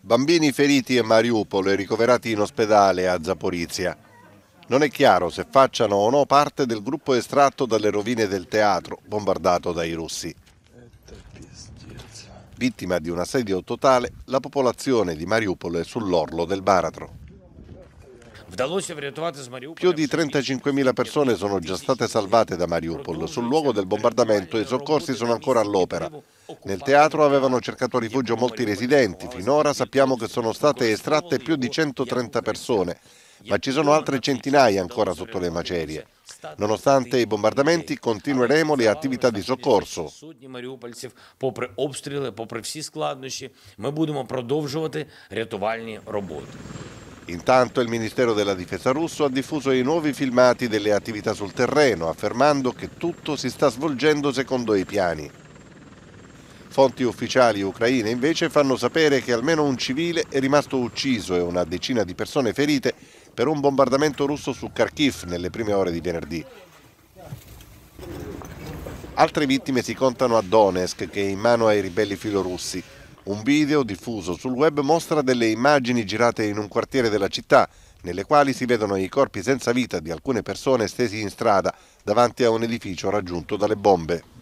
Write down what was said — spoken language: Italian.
Bambini feriti a Mariupol e ricoverati in ospedale a Zaporizia. Non è chiaro se facciano o no parte del gruppo estratto dalle rovine del teatro bombardato dai russi. Vittima di un assedio totale, la popolazione di Mariupol è sull'orlo del baratro. Più di 35.000 persone sono già state salvate da Mariupol. Sul luogo del bombardamento i soccorsi sono ancora all'opera. Nel teatro avevano cercato rifugio molti residenti, finora sappiamo che sono state estratte più di 130 persone, ma ci sono altre centinaia ancora sotto le macerie. Nonostante i bombardamenti, continueremo le attività di soccorso. Intanto il Ministero della Difesa russo ha diffuso i nuovi filmati delle attività sul terreno, affermando che tutto si sta svolgendo secondo i piani. Fonti ufficiali ucraine invece fanno sapere che almeno un civile è rimasto ucciso e una decina di persone ferite per un bombardamento russo su Kharkiv nelle prime ore di venerdì. Altre vittime si contano a Donetsk che è in mano ai ribelli filorussi. Un video diffuso sul web mostra delle immagini girate in un quartiere della città nelle quali si vedono i corpi senza vita di alcune persone stesi in strada davanti a un edificio raggiunto dalle bombe.